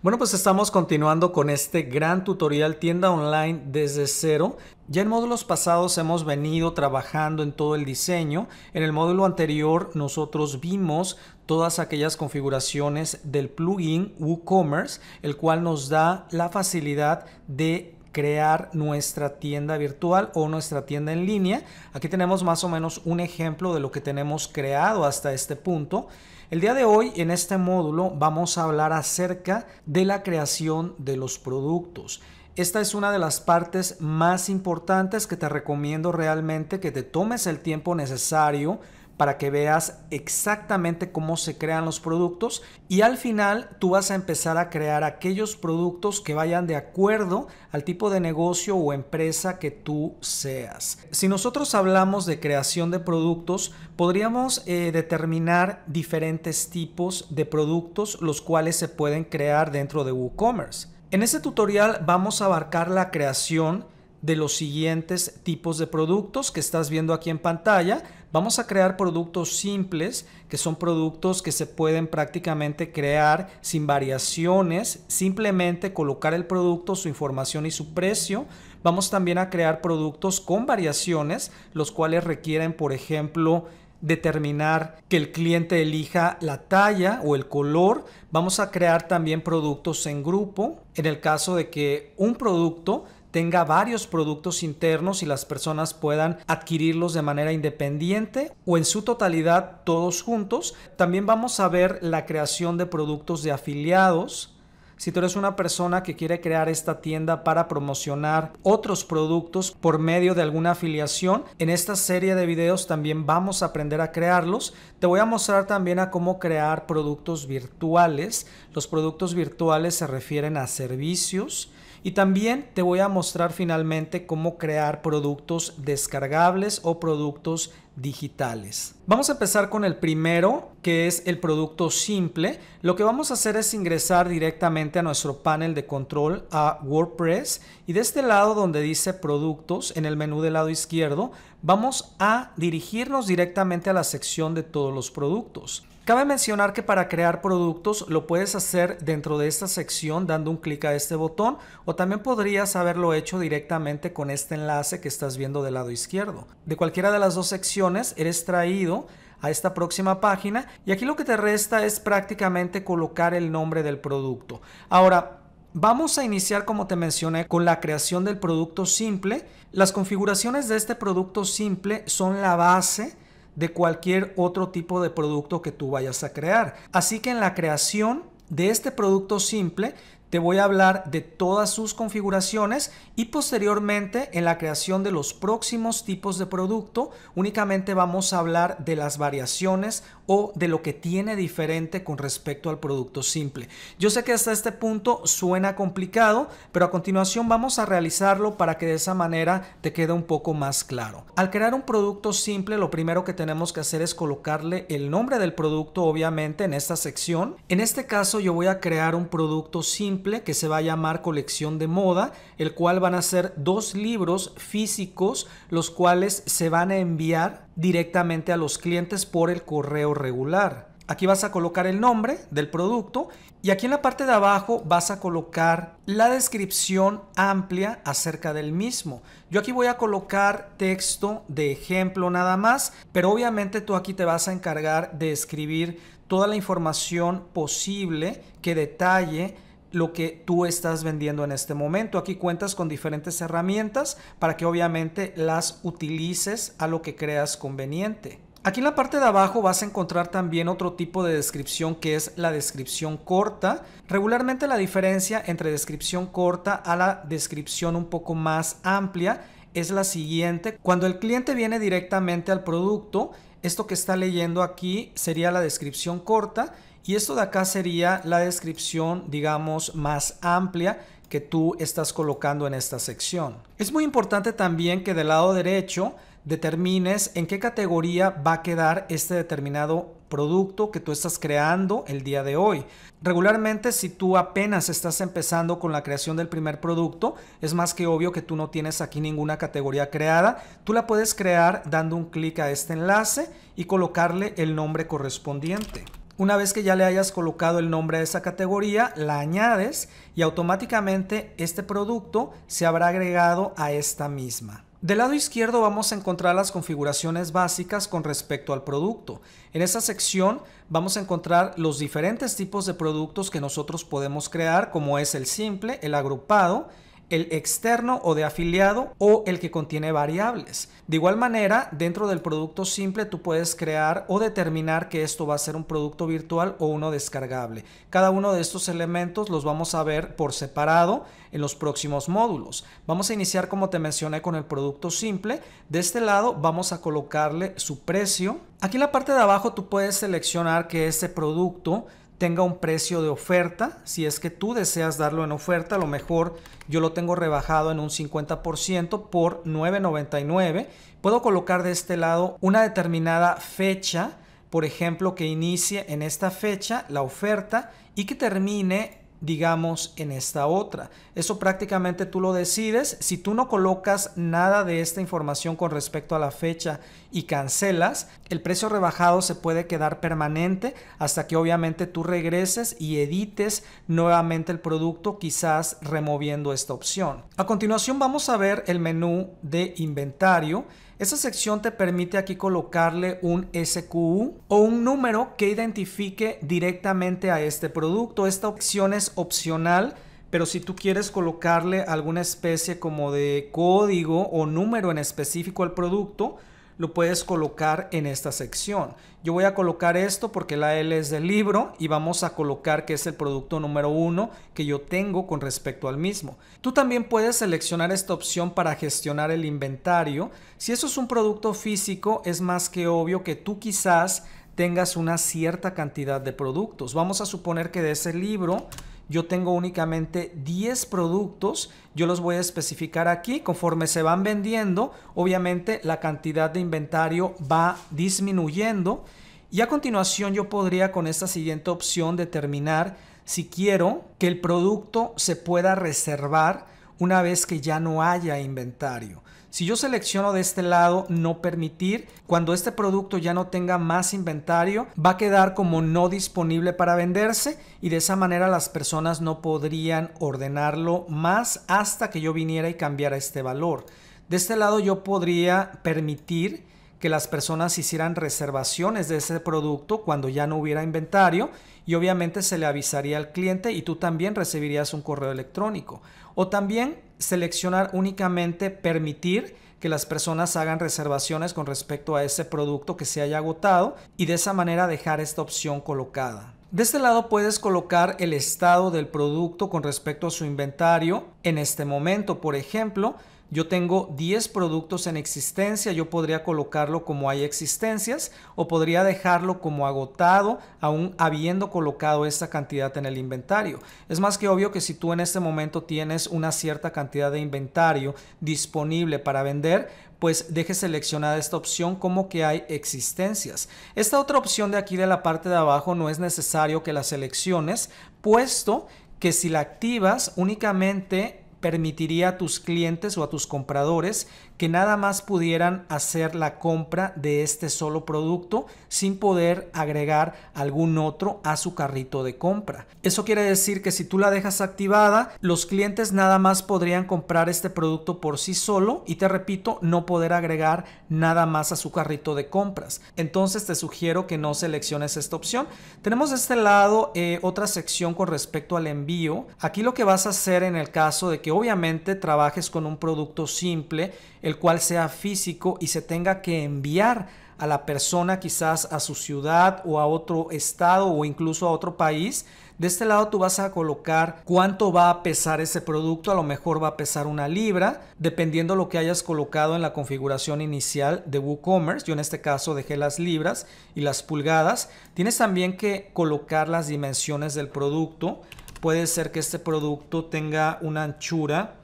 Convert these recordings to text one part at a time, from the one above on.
Bueno, pues estamos continuando con este gran tutorial tienda online desde cero. Ya en módulos pasados hemos venido trabajando en todo el diseño. En el módulo anterior nosotros vimos todas aquellas configuraciones del plugin WooCommerce, el cual nos da la facilidad de crear nuestra tienda virtual o nuestra tienda en línea. Aquí tenemos más o menos un ejemplo de lo que tenemos creado hasta este punto. El día de hoy en este módulo vamos a hablar acerca de la creación de los productos. Esta es una de las partes más importantes que te recomiendo realmente que te tomes el tiempo necesario para que veas exactamente cómo se crean los productos y al final tú vas a empezar a crear aquellos productos que vayan de acuerdo al tipo de negocio o empresa que tú seas. Si nosotros hablamos de creación de productos, podríamos eh, determinar diferentes tipos de productos los cuales se pueden crear dentro de WooCommerce. En este tutorial vamos a abarcar la creación de los siguientes tipos de productos que estás viendo aquí en pantalla. Vamos a crear productos simples, que son productos que se pueden prácticamente crear sin variaciones, simplemente colocar el producto, su información y su precio. Vamos también a crear productos con variaciones, los cuales requieren, por ejemplo, determinar que el cliente elija la talla o el color. Vamos a crear también productos en grupo. En el caso de que un producto tenga varios productos internos y las personas puedan adquirirlos de manera independiente o en su totalidad todos juntos. También vamos a ver la creación de productos de afiliados. Si tú eres una persona que quiere crear esta tienda para promocionar otros productos por medio de alguna afiliación, en esta serie de videos también vamos a aprender a crearlos. Te voy a mostrar también a cómo crear productos virtuales. Los productos virtuales se refieren a servicios y también te voy a mostrar finalmente cómo crear productos descargables o productos digitales. Vamos a empezar con el primero, que es el producto simple. Lo que vamos a hacer es ingresar directamente a nuestro panel de control a WordPress y de este lado donde dice productos en el menú del lado izquierdo, vamos a dirigirnos directamente a la sección de todos los productos. Cabe mencionar que para crear productos lo puedes hacer dentro de esta sección dando un clic a este botón o también podrías haberlo hecho directamente con este enlace que estás viendo del lado izquierdo. De cualquiera de las dos secciones eres traído a esta próxima página y aquí lo que te resta es prácticamente colocar el nombre del producto. Ahora, Vamos a iniciar, como te mencioné, con la creación del producto simple. Las configuraciones de este producto simple son la base de cualquier otro tipo de producto que tú vayas a crear. Así que en la creación de este producto simple te voy a hablar de todas sus configuraciones y posteriormente en la creación de los próximos tipos de producto únicamente vamos a hablar de las variaciones o de lo que tiene diferente con respecto al producto simple. Yo sé que hasta este punto suena complicado, pero a continuación vamos a realizarlo para que de esa manera te quede un poco más claro. Al crear un producto simple, lo primero que tenemos que hacer es colocarle el nombre del producto obviamente en esta sección. En este caso yo voy a crear un producto simple que se va a llamar Colección de Moda, el cual van a ser dos libros físicos, los cuales se van a enviar directamente a los clientes por el correo regular. Aquí vas a colocar el nombre del producto y aquí en la parte de abajo vas a colocar la descripción amplia acerca del mismo. Yo aquí voy a colocar texto de ejemplo nada más, pero obviamente tú aquí te vas a encargar de escribir toda la información posible que detalle lo que tú estás vendiendo en este momento. Aquí cuentas con diferentes herramientas para que obviamente las utilices a lo que creas conveniente. Aquí en la parte de abajo vas a encontrar también otro tipo de descripción que es la descripción corta. Regularmente la diferencia entre descripción corta a la descripción un poco más amplia es la siguiente. Cuando el cliente viene directamente al producto, esto que está leyendo aquí sería la descripción corta y esto de acá sería la descripción, digamos, más amplia que tú estás colocando en esta sección. Es muy importante también que del lado derecho determines en qué categoría va a quedar este determinado producto que tú estás creando el día de hoy. Regularmente si tú apenas estás empezando con la creación del primer producto, es más que obvio que tú no tienes aquí ninguna categoría creada. Tú la puedes crear dando un clic a este enlace y colocarle el nombre correspondiente. Una vez que ya le hayas colocado el nombre a esa categoría, la añades y automáticamente este producto se habrá agregado a esta misma. Del lado izquierdo vamos a encontrar las configuraciones básicas con respecto al producto. En esta sección vamos a encontrar los diferentes tipos de productos que nosotros podemos crear como es el simple, el agrupado, el externo o de afiliado o el que contiene variables. De igual manera, dentro del producto simple tú puedes crear o determinar que esto va a ser un producto virtual o uno descargable. Cada uno de estos elementos los vamos a ver por separado en los próximos módulos. Vamos a iniciar como te mencioné con el producto simple. De este lado vamos a colocarle su precio. Aquí en la parte de abajo tú puedes seleccionar que este producto tenga un precio de oferta. Si es que tú deseas darlo en oferta, a lo mejor yo lo tengo rebajado en un 50% por 9.99. Puedo colocar de este lado una determinada fecha, por ejemplo, que inicie en esta fecha la oferta y que termine digamos, en esta otra. Eso prácticamente tú lo decides. Si tú no colocas nada de esta información con respecto a la fecha y cancelas, el precio rebajado se puede quedar permanente hasta que obviamente tú regreses y edites nuevamente el producto, quizás removiendo esta opción. A continuación vamos a ver el menú de inventario esa sección te permite aquí colocarle un SQU o un número que identifique directamente a este producto. Esta opción es opcional pero si tú quieres colocarle alguna especie como de código o número en específico al producto, lo puedes colocar en esta sección. Yo voy a colocar esto porque la L es del libro y vamos a colocar que es el producto número uno que yo tengo con respecto al mismo. Tú también puedes seleccionar esta opción para gestionar el inventario. Si eso es un producto físico, es más que obvio que tú quizás tengas una cierta cantidad de productos. Vamos a suponer que de ese libro yo tengo únicamente 10 productos, yo los voy a especificar aquí, conforme se van vendiendo, obviamente la cantidad de inventario va disminuyendo y a continuación yo podría con esta siguiente opción determinar si quiero que el producto se pueda reservar una vez que ya no haya inventario. Si yo selecciono de este lado no permitir, cuando este producto ya no tenga más inventario, va a quedar como no disponible para venderse y de esa manera las personas no podrían ordenarlo más hasta que yo viniera y cambiara este valor. De este lado yo podría permitir que las personas hicieran reservaciones de ese producto cuando ya no hubiera inventario y obviamente se le avisaría al cliente y tú también recibirías un correo electrónico. O también seleccionar únicamente permitir que las personas hagan reservaciones con respecto a ese producto que se haya agotado y de esa manera dejar esta opción colocada. De este lado puedes colocar el estado del producto con respecto a su inventario en este momento, por ejemplo, yo tengo 10 productos en existencia, yo podría colocarlo como hay existencias o podría dejarlo como agotado aún habiendo colocado esta cantidad en el inventario. Es más que obvio que si tú en este momento tienes una cierta cantidad de inventario disponible para vender, pues deje seleccionada esta opción como que hay existencias. Esta otra opción de aquí de la parte de abajo no es necesario que la selecciones, puesto que si la activas únicamente permitiría a tus clientes o a tus compradores que nada más pudieran hacer la compra de este solo producto sin poder agregar algún otro a su carrito de compra. Eso quiere decir que si tú la dejas activada, los clientes nada más podrían comprar este producto por sí solo y te repito, no poder agregar nada más a su carrito de compras. Entonces te sugiero que no selecciones esta opción. Tenemos de este lado eh, otra sección con respecto al envío. Aquí lo que vas a hacer en el caso de que obviamente trabajes con un producto simple, el cual sea físico y se tenga que enviar a la persona quizás a su ciudad o a otro estado o incluso a otro país. De este lado tú vas a colocar cuánto va a pesar ese producto, a lo mejor va a pesar una libra, dependiendo lo que hayas colocado en la configuración inicial de WooCommerce. Yo en este caso dejé las libras y las pulgadas. Tienes también que colocar las dimensiones del producto. Puede ser que este producto tenga una anchura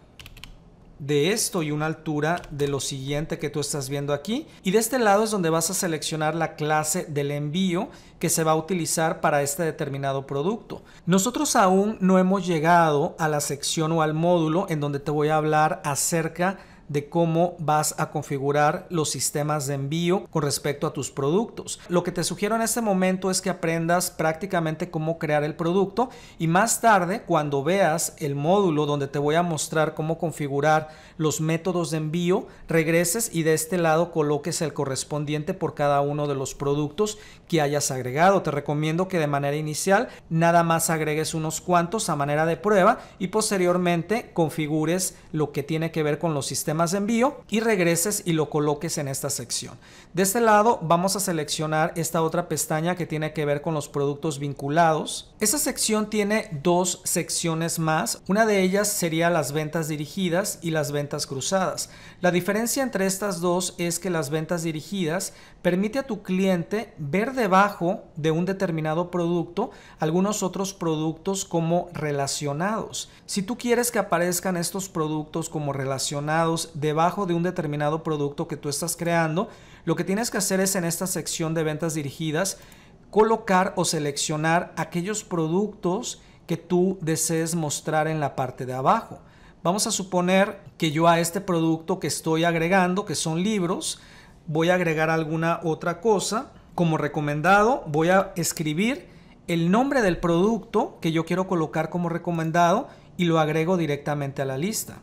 de esto y una altura de lo siguiente que tú estás viendo aquí. Y de este lado es donde vas a seleccionar la clase del envío que se va a utilizar para este determinado producto. Nosotros aún no hemos llegado a la sección o al módulo en donde te voy a hablar acerca de cómo vas a configurar los sistemas de envío con respecto a tus productos. Lo que te sugiero en este momento es que aprendas prácticamente cómo crear el producto y más tarde cuando veas el módulo donde te voy a mostrar cómo configurar los métodos de envío, regreses y de este lado coloques el correspondiente por cada uno de los productos que hayas agregado. Te recomiendo que de manera inicial nada más agregues unos cuantos a manera de prueba y posteriormente configures lo que tiene que ver con los sistemas más de envío y regreses y lo coloques en esta sección. De este lado vamos a seleccionar esta otra pestaña que tiene que ver con los productos vinculados. Esta sección tiene dos secciones más. Una de ellas sería las ventas dirigidas y las ventas cruzadas. La diferencia entre estas dos es que las ventas dirigidas permite a tu cliente ver debajo de un determinado producto algunos otros productos como relacionados. Si tú quieres que aparezcan estos productos como relacionados debajo de un determinado producto que tú estás creando, lo que tienes que hacer es en esta sección de ventas dirigidas colocar o seleccionar aquellos productos que tú desees mostrar en la parte de abajo. Vamos a suponer que yo a este producto que estoy agregando, que son libros, voy a agregar alguna otra cosa. Como recomendado, voy a escribir el nombre del producto que yo quiero colocar como recomendado y lo agrego directamente a la lista.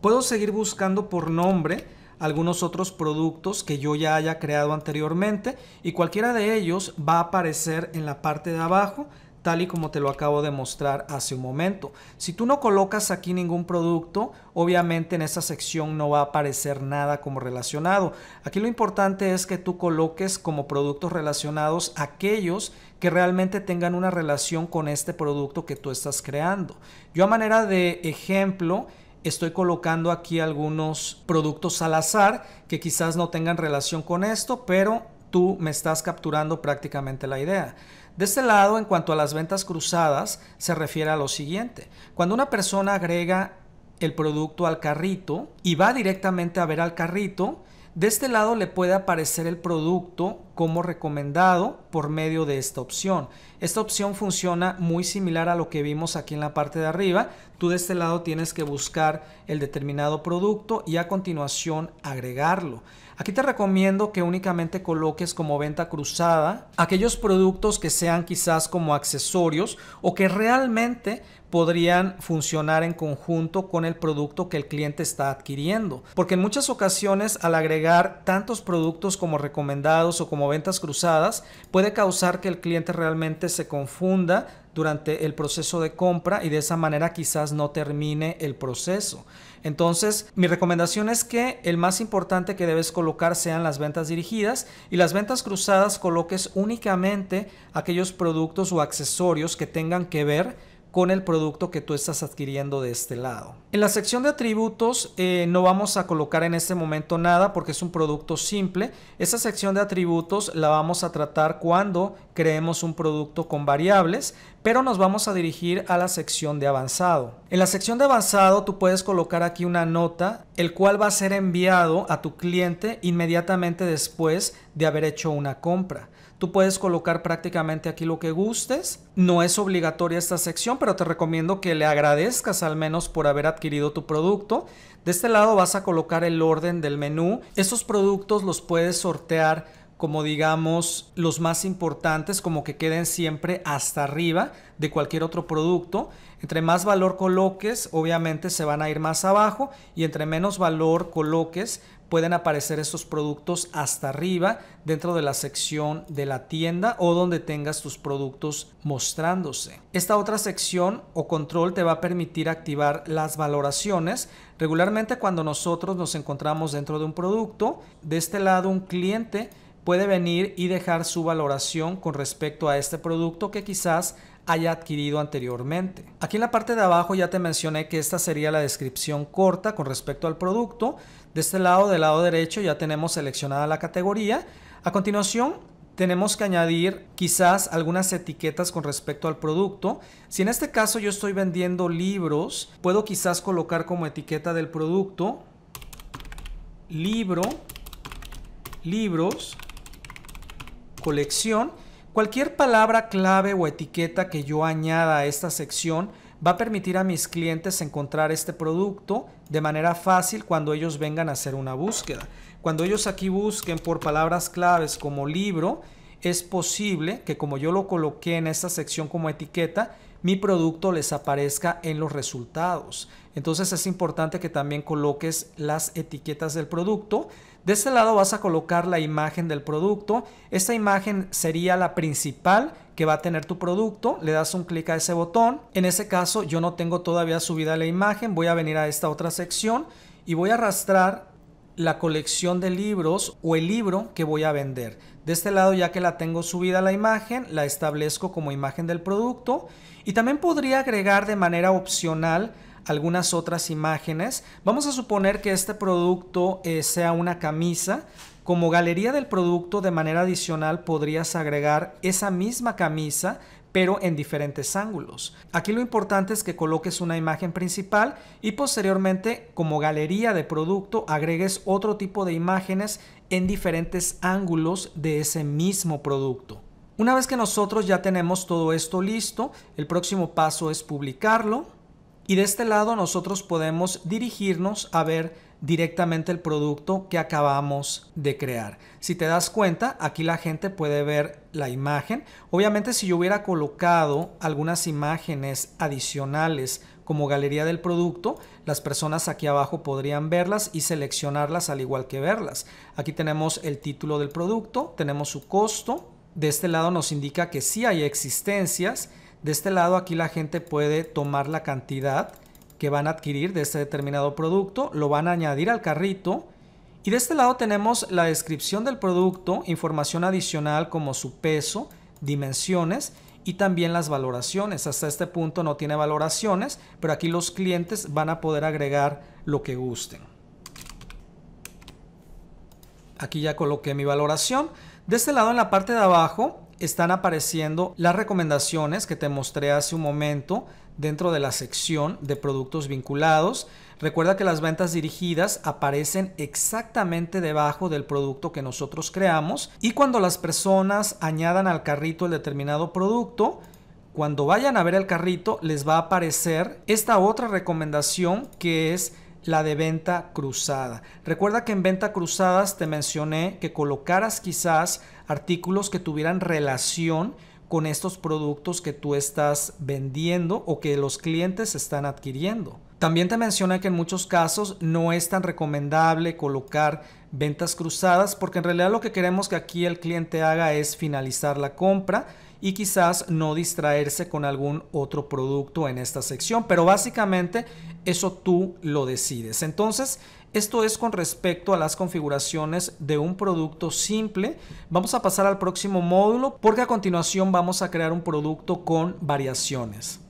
Puedo seguir buscando por nombre algunos otros productos que yo ya haya creado anteriormente y cualquiera de ellos va a aparecer en la parte de abajo tal y como te lo acabo de mostrar hace un momento. Si tú no colocas aquí ningún producto, obviamente en esa sección no va a aparecer nada como relacionado. Aquí lo importante es que tú coloques como productos relacionados aquellos que realmente tengan una relación con este producto que tú estás creando. Yo a manera de ejemplo, estoy colocando aquí algunos productos al azar que quizás no tengan relación con esto, pero tú me estás capturando prácticamente la idea. De este lado, en cuanto a las ventas cruzadas, se refiere a lo siguiente. Cuando una persona agrega el producto al carrito y va directamente a ver al carrito, de este lado le puede aparecer el producto como recomendado por medio de esta opción. Esta opción funciona muy similar a lo que vimos aquí en la parte de arriba. Tú de este lado tienes que buscar el determinado producto y a continuación agregarlo. Aquí te recomiendo que únicamente coloques como venta cruzada aquellos productos que sean quizás como accesorios o que realmente podrían funcionar en conjunto con el producto que el cliente está adquiriendo. Porque en muchas ocasiones al agregar tantos productos como recomendados o como ventas cruzadas puede causar que el cliente realmente se confunda durante el proceso de compra y de esa manera quizás no termine el proceso. Entonces, mi recomendación es que el más importante que debes colocar sean las ventas dirigidas y las ventas cruzadas coloques únicamente aquellos productos o accesorios que tengan que ver con el producto que tú estás adquiriendo de este lado. En la sección de atributos eh, no vamos a colocar en este momento nada porque es un producto simple. esa sección de atributos la vamos a tratar cuando creemos un producto con variables, pero nos vamos a dirigir a la sección de avanzado. En la sección de avanzado tú puedes colocar aquí una nota, el cual va a ser enviado a tu cliente inmediatamente después de haber hecho una compra. Tú puedes colocar prácticamente aquí lo que gustes. No es obligatoria esta sección, pero te recomiendo que le agradezcas al menos por haber adquirido tu producto. De este lado vas a colocar el orden del menú. Estos productos los puedes sortear como digamos los más importantes, como que queden siempre hasta arriba de cualquier otro producto. Entre más valor coloques, obviamente se van a ir más abajo y entre menos valor coloques, pueden aparecer estos productos hasta arriba dentro de la sección de la tienda o donde tengas tus productos mostrándose. Esta otra sección o control te va a permitir activar las valoraciones. Regularmente cuando nosotros nos encontramos dentro de un producto, de este lado un cliente puede venir y dejar su valoración con respecto a este producto que quizás haya adquirido anteriormente. Aquí en la parte de abajo ya te mencioné que esta sería la descripción corta con respecto al producto. De este lado, del lado derecho, ya tenemos seleccionada la categoría. A continuación, tenemos que añadir quizás algunas etiquetas con respecto al producto. Si en este caso yo estoy vendiendo libros, puedo quizás colocar como etiqueta del producto libro, libros, colección Cualquier palabra clave o etiqueta que yo añada a esta sección va a permitir a mis clientes encontrar este producto de manera fácil cuando ellos vengan a hacer una búsqueda. Cuando ellos aquí busquen por palabras claves como libro, es posible que como yo lo coloqué en esta sección como etiqueta, mi producto les aparezca en los resultados. Entonces es importante que también coloques las etiquetas del producto de este lado vas a colocar la imagen del producto. Esta imagen sería la principal que va a tener tu producto. Le das un clic a ese botón. En ese caso yo no tengo todavía subida la imagen. Voy a venir a esta otra sección y voy a arrastrar la colección de libros o el libro que voy a vender. De este lado ya que la tengo subida la imagen, la establezco como imagen del producto y también podría agregar de manera opcional algunas otras imágenes. Vamos a suponer que este producto eh, sea una camisa. Como galería del producto de manera adicional podrías agregar esa misma camisa pero en diferentes ángulos. Aquí lo importante es que coloques una imagen principal y posteriormente como galería de producto agregues otro tipo de imágenes en diferentes ángulos de ese mismo producto. Una vez que nosotros ya tenemos todo esto listo, el próximo paso es publicarlo y de este lado nosotros podemos dirigirnos a ver directamente el producto que acabamos de crear. Si te das cuenta, aquí la gente puede ver la imagen. Obviamente si yo hubiera colocado algunas imágenes adicionales como galería del producto, las personas aquí abajo podrían verlas y seleccionarlas al igual que verlas. Aquí tenemos el título del producto, tenemos su costo. De este lado nos indica que sí hay existencias de este lado aquí la gente puede tomar la cantidad que van a adquirir de este determinado producto, lo van a añadir al carrito y de este lado tenemos la descripción del producto, información adicional como su peso, dimensiones y también las valoraciones. Hasta este punto no tiene valoraciones, pero aquí los clientes van a poder agregar lo que gusten. Aquí ya coloqué mi valoración. De este lado en la parte de abajo están apareciendo las recomendaciones que te mostré hace un momento dentro de la sección de productos vinculados. Recuerda que las ventas dirigidas aparecen exactamente debajo del producto que nosotros creamos y cuando las personas añadan al carrito el determinado producto, cuando vayan a ver el carrito les va a aparecer esta otra recomendación que es la de venta cruzada. Recuerda que en venta cruzadas te mencioné que colocaras quizás artículos que tuvieran relación con estos productos que tú estás vendiendo o que los clientes están adquiriendo. También te mencioné que en muchos casos no es tan recomendable colocar ventas cruzadas porque en realidad lo que queremos que aquí el cliente haga es finalizar la compra y quizás no distraerse con algún otro producto en esta sección, pero básicamente eso tú lo decides. Entonces, esto es con respecto a las configuraciones de un producto simple. Vamos a pasar al próximo módulo porque a continuación vamos a crear un producto con variaciones.